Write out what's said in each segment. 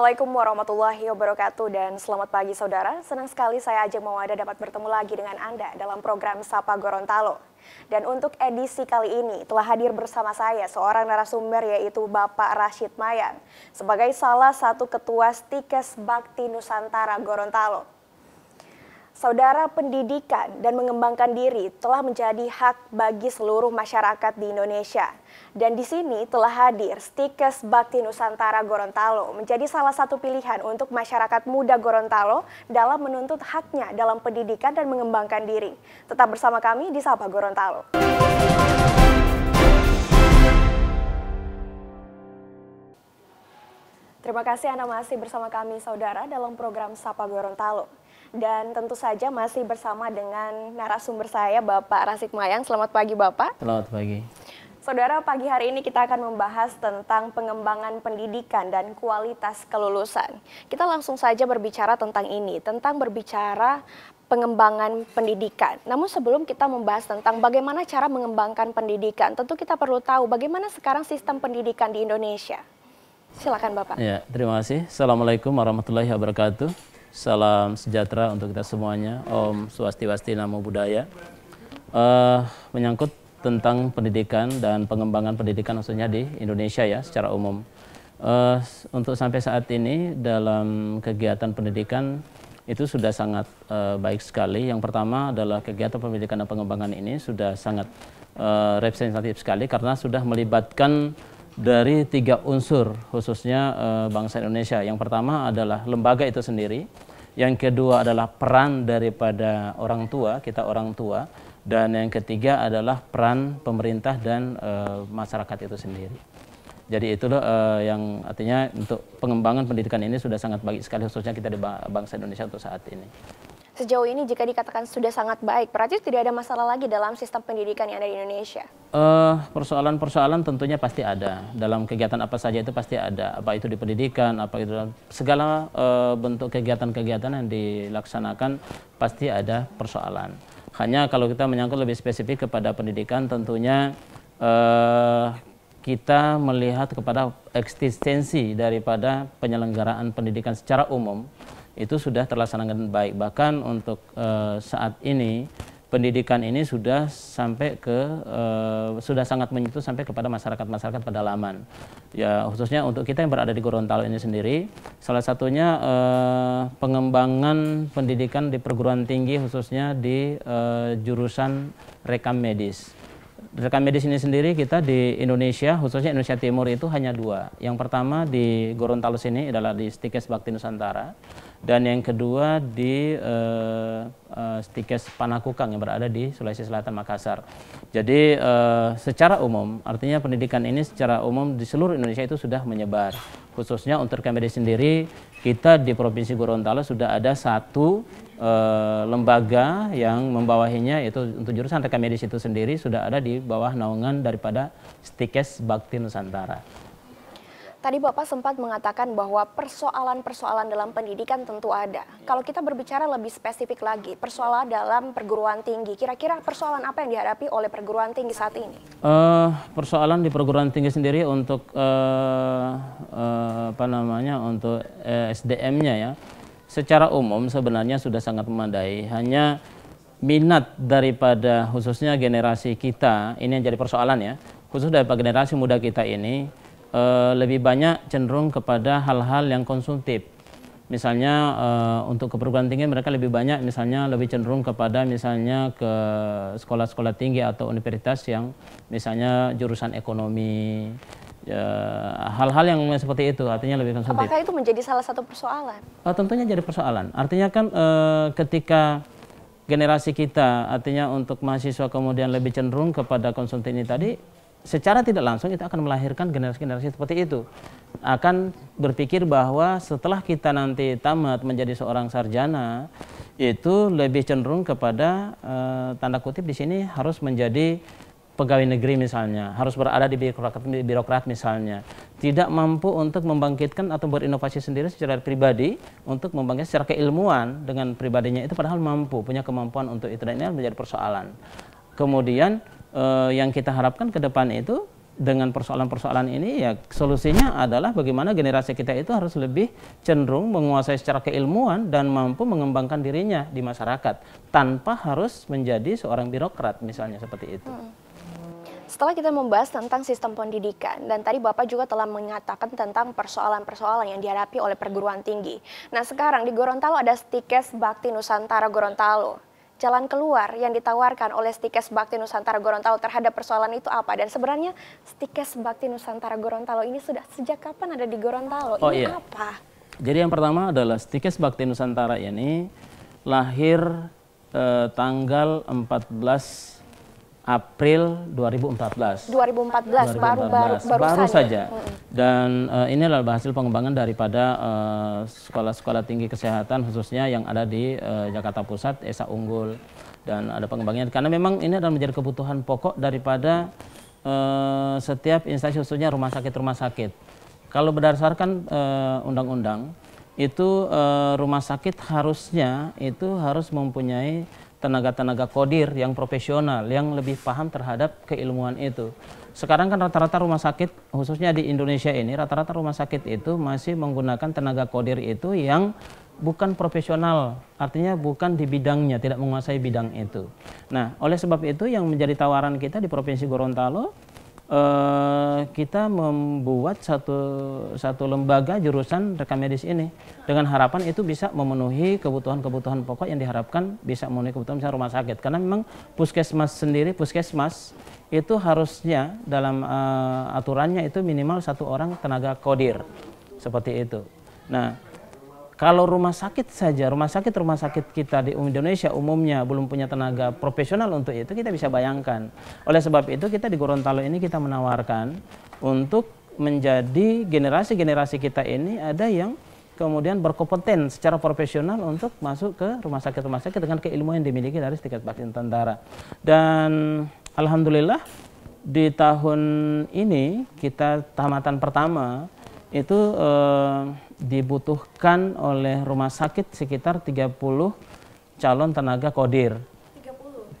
Assalamualaikum warahmatullahi wabarakatuh dan selamat pagi saudara. Senang sekali saya Ajeng Mawada dapat bertemu lagi dengan Anda dalam program Sapa Gorontalo. Dan untuk edisi kali ini telah hadir bersama saya seorang narasumber yaitu Bapak Rashid Mayan sebagai salah satu ketua Stikes Bakti Nusantara Gorontalo. Saudara pendidikan dan mengembangkan diri telah menjadi hak bagi seluruh masyarakat di Indonesia. Dan di sini telah hadir Stikes Bakti Nusantara Gorontalo menjadi salah satu pilihan untuk masyarakat muda Gorontalo dalam menuntut haknya dalam pendidikan dan mengembangkan diri. Tetap bersama kami di Sapa Gorontalo. Terima kasih Anda masih bersama kami saudara dalam program Sapa Gorontalo dan tentu saja masih bersama dengan narasumber saya Bapak Rasik Mayang. Selamat pagi Bapak. Selamat pagi. Saudara, pagi hari ini kita akan membahas tentang pengembangan pendidikan dan kualitas kelulusan. Kita langsung saja berbicara tentang ini, tentang berbicara pengembangan pendidikan. Namun sebelum kita membahas tentang bagaimana cara mengembangkan pendidikan, tentu kita perlu tahu bagaimana sekarang sistem pendidikan di Indonesia. Silakan Bapak. Ya, terima kasih. Assalamualaikum warahmatullahi wabarakatuh. Salam sejahtera untuk kita semuanya. Om Swastiwasti Namo Buddhaya. Uh, menyangkut tentang pendidikan dan pengembangan pendidikan khususnya di Indonesia ya secara umum. Uh, untuk sampai saat ini dalam kegiatan pendidikan itu sudah sangat uh, baik sekali. Yang pertama adalah kegiatan pendidikan dan pengembangan ini sudah sangat uh, representatif sekali karena sudah melibatkan dari tiga unsur khususnya eh, bangsa Indonesia. Yang pertama adalah lembaga itu sendiri, yang kedua adalah peran daripada orang tua, kita orang tua, dan yang ketiga adalah peran pemerintah dan eh, masyarakat itu sendiri. Jadi itulah uh, yang artinya untuk pengembangan pendidikan ini sudah sangat baik sekali khususnya kita di bangsa Indonesia untuk saat ini sejauh ini jika dikatakan sudah sangat baik, berarti tidak ada masalah lagi dalam sistem pendidikan yang ada di Indonesia? Eh, persoalan-persoalan uh, tentunya pasti ada. Dalam kegiatan apa saja itu pasti ada. Apa itu di pendidikan, apa itu dalam segala uh, bentuk kegiatan-kegiatan yang dilaksanakan pasti ada persoalan. Hanya kalau kita menyangkut lebih spesifik kepada pendidikan tentunya uh, kita melihat kepada eksistensi daripada penyelenggaraan pendidikan secara umum itu sudah terlaksana dengan baik. Bahkan untuk e, saat ini pendidikan ini sudah sampai ke e, sudah sangat menyentuh sampai kepada masyarakat-masyarakat pedalaman. Ya khususnya untuk kita yang berada di Gorontalo ini sendiri, salah satunya e, pengembangan pendidikan di perguruan tinggi khususnya di e, jurusan rekam medis. Rekam medis ini sendiri kita di Indonesia, khususnya Indonesia Timur itu hanya dua. Yang pertama di Gorontalo sini adalah di Stikes Bakti Nusantara dan yang kedua di uh, uh, Stikes Panakukang yang berada di Sulawesi Selatan Makassar. Jadi uh, secara umum, artinya pendidikan ini secara umum di seluruh Indonesia itu sudah menyebar. Khususnya untuk KMD sendiri, kita di Provinsi Gorontalo sudah ada satu uh, lembaga yang membawahinya yaitu untuk jurusan medis itu sendiri sudah ada di bawah naungan daripada Stikes Bakti Nusantara. Tadi Bapak sempat mengatakan bahwa persoalan-persoalan dalam pendidikan tentu ada. Iya. Kalau kita berbicara lebih spesifik lagi, persoalan dalam perguruan tinggi, kira-kira persoalan apa yang dihadapi oleh perguruan tinggi saat ini? Uh, persoalan di perguruan tinggi sendiri untuk uh, uh, apa namanya untuk uh, SDM-nya ya, secara umum sebenarnya sudah sangat memadai. Hanya minat daripada khususnya generasi kita ini yang jadi persoalan ya, khusus daripada generasi muda kita ini Eh, lebih banyak cenderung kepada hal-hal yang konsumtif. Misalnya uh, untuk keperluan tinggi mereka lebih banyak misalnya lebih cenderung kepada misalnya ke sekolah-sekolah tinggi atau universitas yang misalnya jurusan ekonomi eh, hal-hal uh, yang seperti itu artinya lebih konsumtif. Apakah itu menjadi salah satu persoalan? Oh, tentunya jadi persoalan. Artinya kan uh, ketika generasi kita artinya untuk mahasiswa kemudian lebih cenderung kepada konsumtif ini tadi secara tidak langsung itu akan melahirkan generasi-generasi seperti itu. Akan berpikir bahwa setelah kita nanti tamat menjadi seorang sarjana, itu lebih cenderung kepada e, tanda kutip di sini harus menjadi pegawai negeri misalnya, harus berada di birokrat, birokrat misalnya, tidak mampu untuk membangkitkan atau berinovasi sendiri secara pribadi, untuk membangkitkan secara keilmuan dengan pribadinya itu padahal mampu, punya kemampuan untuk itu dan ini menjadi persoalan. Kemudian uh, yang kita harapkan ke depan itu dengan persoalan-persoalan ini ya solusinya adalah bagaimana generasi kita itu harus lebih cenderung menguasai secara keilmuan dan mampu mengembangkan dirinya di masyarakat tanpa harus menjadi seorang birokrat misalnya seperti itu. Hmm. Setelah kita membahas tentang sistem pendidikan dan tadi Bapak juga telah mengatakan tentang persoalan-persoalan yang dihadapi oleh perguruan tinggi. Nah, sekarang di Gorontalo ada Stikes Bakti Nusantara Gorontalo jalan keluar yang ditawarkan oleh Stikes Bakti Nusantara Gorontalo terhadap persoalan itu apa? Dan sebenarnya Stikes Bakti Nusantara Gorontalo ini sudah sejak kapan ada di Gorontalo? Oh, ini iya. apa? Jadi yang pertama adalah Stikes Bakti Nusantara ini lahir eh, tanggal 14 April 2014. 2014, 2014. baru baru, baru, baru saja. Dan uh, ini adalah hasil pengembangan daripada eh, sekolah-sekolah uh, tinggi kesehatan khususnya yang ada di uh, Jakarta Pusat, ESA Unggul dan ada pengembangannya. karena memang ini adalah menjadi kebutuhan pokok daripada uh, setiap instansi khususnya rumah sakit rumah sakit. Kalau berdasarkan undang-undang uh, itu uh, rumah sakit harusnya itu harus mempunyai tenaga-tenaga kodir yang profesional, yang lebih paham terhadap keilmuan itu. Sekarang kan rata-rata rumah sakit, khususnya di Indonesia ini, rata-rata rumah sakit itu masih menggunakan tenaga kodir itu yang bukan profesional, artinya bukan di bidangnya, tidak menguasai bidang itu. Nah, oleh sebab itu yang menjadi tawaran kita di Provinsi Gorontalo, Eh, kita membuat satu satu lembaga jurusan rekam medis ini dengan harapan itu bisa memenuhi kebutuhan-kebutuhan pokok yang diharapkan bisa memenuhi kebutuhan misalnya rumah sakit karena memang puskesmas sendiri puskesmas itu harusnya dalam eh, aturannya itu minimal satu orang tenaga kodir seperti itu. Nah, kalau rumah sakit saja, rumah sakit rumah sakit kita di Indonesia umumnya belum punya tenaga profesional untuk itu, kita bisa bayangkan. Oleh sebab itu kita di Gorontalo ini kita menawarkan untuk menjadi generasi-generasi kita ini ada yang kemudian berkompeten secara profesional untuk masuk ke rumah sakit-rumah sakit dengan keilmuan yang dimiliki dari tingkat vaksin tentara. Dan alhamdulillah di tahun ini kita tamatan pertama itu eh, dibutuhkan oleh rumah sakit sekitar 30 calon tenaga kodir.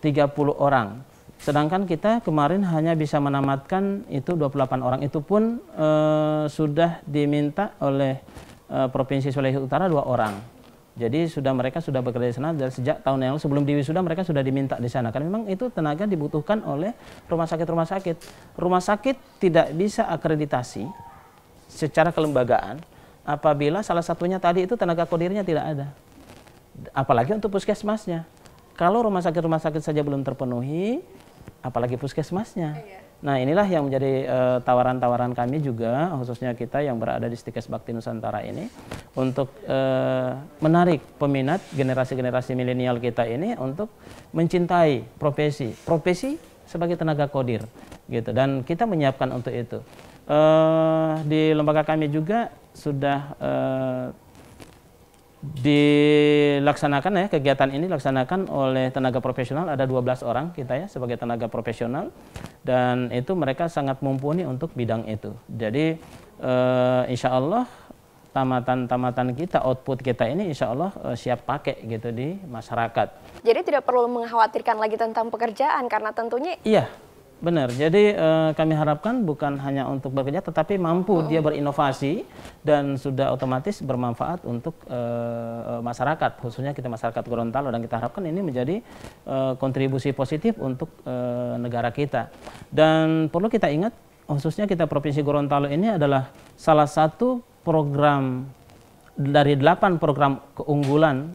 30. 30 orang. Sedangkan kita kemarin hanya bisa menamatkan itu 28 orang. Itu pun e, sudah diminta oleh e, Provinsi Sulawesi Utara dua orang. Jadi sudah mereka sudah bekerja di sana dari sejak tahun yang lalu sebelum diwisuda mereka sudah diminta di sana. Karena memang itu tenaga dibutuhkan oleh rumah sakit-rumah sakit. Rumah sakit tidak bisa akreditasi secara kelembagaan apabila salah satunya tadi itu tenaga kodirnya tidak ada. Apalagi untuk puskesmasnya. Kalau rumah sakit-rumah sakit saja belum terpenuhi, apalagi puskesmasnya. Oh, iya. Nah inilah yang menjadi eh, tawaran-tawaran uh, kami juga, khususnya kita yang berada di Stikes Bakti Nusantara ini, untuk uh, menarik peminat generasi-generasi milenial kita ini untuk mencintai profesi. Profesi sebagai tenaga kodir gitu dan kita menyiapkan untuk itu uh, di lembaga kami juga sudah uh, dilaksanakan ya kegiatan ini dilaksanakan oleh tenaga profesional ada 12 orang kita ya sebagai tenaga profesional dan itu mereka sangat mumpuni untuk bidang itu. Jadi eh, insya Allah tamatan-tamatan kita, output kita ini insya Allah uh, siap pakai gitu di masyarakat. Jadi tidak perlu mengkhawatirkan lagi tentang pekerjaan karena tentunya... Iya, Benar, jadi eh, kami harapkan bukan hanya untuk bekerja, tetapi mampu oh. dia berinovasi dan sudah otomatis bermanfaat untuk eh, eh, masyarakat, khususnya kita masyarakat Gorontalo dan kita harapkan ini menjadi kontribusi positif untuk negara kita. Dan perlu kita ingat, khususnya kita Provinsi Gorontalo ini adalah salah satu program dari delapan program keunggulan,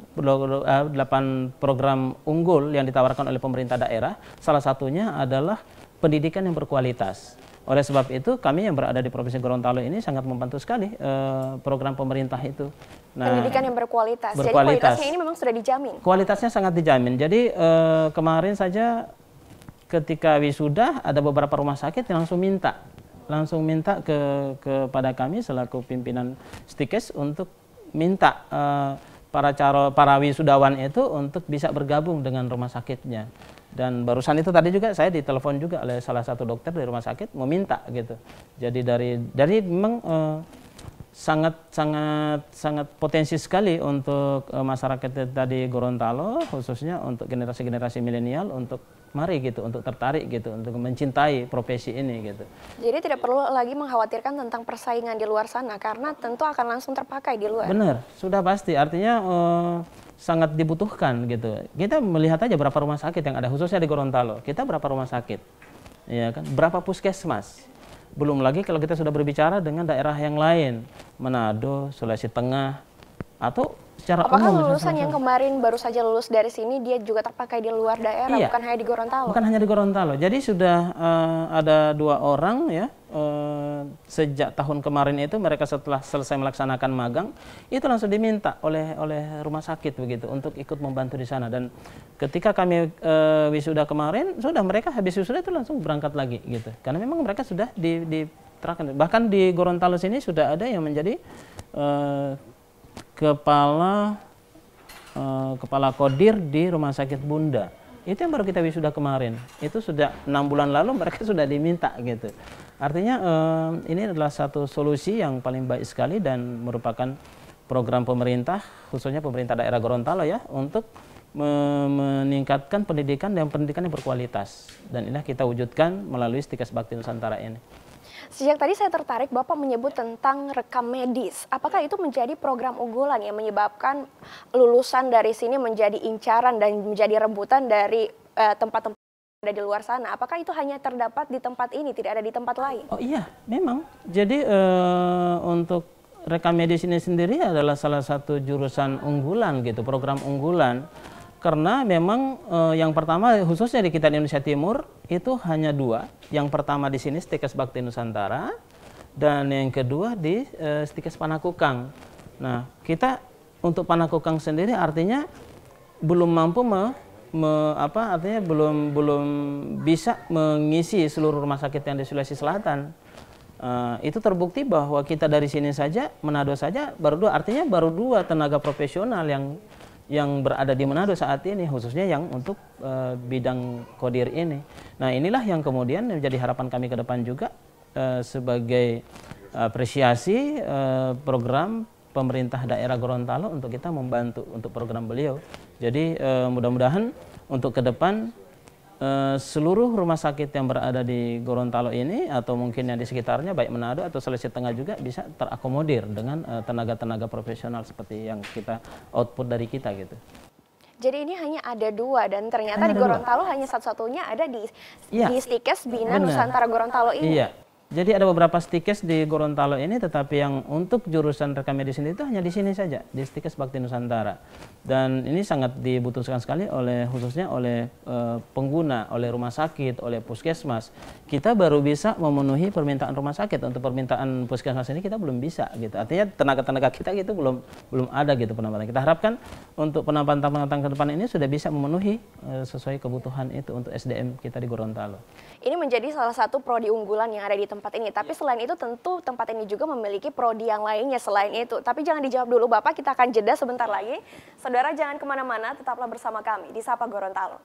delapan program unggul yang ditawarkan oleh pemerintah daerah, salah satunya adalah pendidikan yang berkualitas. Oleh sebab itu kami yang berada di Provinsi Gorontalo ini sangat membantu sekali eh, program pemerintah itu. Nah, Pendidikan yang berkualitas. berkualitas. Jadi kualitasnya ini memang sudah dijamin. Kualitasnya sangat dijamin. Jadi eh, kemarin saja ketika wisuda ada beberapa rumah sakit yang langsung minta langsung minta ke kepada kami selaku pimpinan Stikes untuk minta eh, para caro para wisudawan itu untuk bisa bergabung dengan rumah sakitnya. Dan barusan itu tadi juga saya ditelepon juga oleh salah satu dokter di rumah sakit meminta gitu. Jadi dari dari memang e, sangat sangat sangat potensi sekali untuk e, masyarakat tadi Gorontalo khususnya untuk generasi-generasi milenial untuk mari gitu untuk tertarik gitu untuk mencintai profesi ini gitu. Jadi tidak perlu lagi mengkhawatirkan tentang persaingan di luar sana karena tentu akan langsung terpakai di luar. Benar, sudah pasti. Artinya uh, sangat dibutuhkan gitu. Kita melihat aja berapa rumah sakit yang ada khususnya di Gorontalo. Kita berapa rumah sakit? Ya kan? Berapa puskesmas? Belum lagi kalau kita sudah berbicara dengan daerah yang lain, Manado, Sulawesi Tengah, atau secara Apakah umum. lulusan yang kemarin baru saja lulus dari sini dia juga terpakai di luar daerah, iya. bukan hanya di Gorontalo? Bukan hanya di Gorontalo. Jadi sudah uh, ada dua orang ya uh, sejak tahun kemarin itu mereka setelah selesai melaksanakan magang itu langsung diminta oleh oleh rumah sakit begitu untuk ikut membantu di sana dan ketika kami uh, wisuda kemarin sudah mereka habis wisuda itu langsung berangkat lagi gitu karena memang mereka sudah di, di bahkan di Gorontalo sini sudah ada yang menjadi uh, kepala uh, kepala kodir di rumah sakit Bunda. Itu yang baru kita wisuda kemarin. Itu sudah enam bulan lalu mereka sudah diminta gitu. Artinya uh, ini adalah satu solusi yang paling baik sekali dan merupakan program pemerintah khususnya pemerintah daerah Gorontalo ya untuk meningkatkan pendidikan dan pendidikan yang berkualitas dan inilah kita wujudkan melalui Stikas Bakti Nusantara ini. Sejak tadi saya tertarik Bapak menyebut tentang rekam medis. Apakah itu menjadi program unggulan yang menyebabkan lulusan dari sini menjadi incaran dan menjadi rebutan dari eh, tempat-tempat yang ada di luar sana? Apakah itu hanya terdapat di tempat ini, tidak ada di tempat lain? Oh iya, memang. Jadi uh, untuk rekam medis ini sendiri adalah salah satu jurusan unggulan gitu, program unggulan karena memang e, yang pertama khususnya di kita di Indonesia Timur itu hanya dua. Yang pertama di sini Stikes Bakti Nusantara dan yang kedua di e, Stikes Panakukang. Nah, kita untuk Panakukang sendiri artinya belum mampu me, me, apa artinya belum belum bisa mengisi seluruh rumah sakit yang di Sulawesi Selatan. Uh, itu terbukti bahwa kita dari sini saja Manado saja baru dua artinya baru dua tenaga profesional yang yang berada di Manado saat ini khususnya yang untuk e, bidang kodir ini. Nah, inilah yang kemudian menjadi harapan kami ke depan juga e, sebagai apresiasi e, program pemerintah daerah Gorontalo untuk kita membantu untuk program beliau. Jadi e, mudah-mudahan untuk ke depan Eh, seluruh rumah sakit yang berada di Gorontalo ini atau mungkin yang di sekitarnya baik Manado atau Sulawesi Tengah juga bisa terakomodir dengan eh, tenaga-tenaga profesional seperti yang kita output dari kita gitu. Jadi ini hanya ada dua dan ternyata hanya di Gorontalo dua. hanya satu-satunya ada di ya. di Stikes Bina Bener. Nusantara Gorontalo ini. Iya, jadi ada beberapa stikes di Gorontalo ini, tetapi yang untuk jurusan rekam rekamedicine itu hanya di sini saja, di stikes Bakti Nusantara. Dan ini sangat dibutuhkan sekali oleh khususnya oleh e, pengguna, oleh rumah sakit, oleh puskesmas. Kita baru bisa memenuhi permintaan rumah sakit. Untuk permintaan puskesmas ini kita belum bisa gitu. Artinya tenaga-tenaga kita gitu belum belum ada gitu penambahan. Kita harapkan untuk penambahan-penambahan ke depan ini sudah bisa memenuhi e, sesuai kebutuhan itu untuk SDM kita di Gorontalo. Ini menjadi salah satu prodi unggulan yang ada di tempat ini. Tapi ya. selain itu tentu tempat ini juga memiliki prodi yang lainnya selain itu. Tapi jangan dijawab dulu Bapak, kita akan jeda sebentar lagi. Saudara jangan kemana-mana, tetaplah bersama kami di Sapa Gorontalo.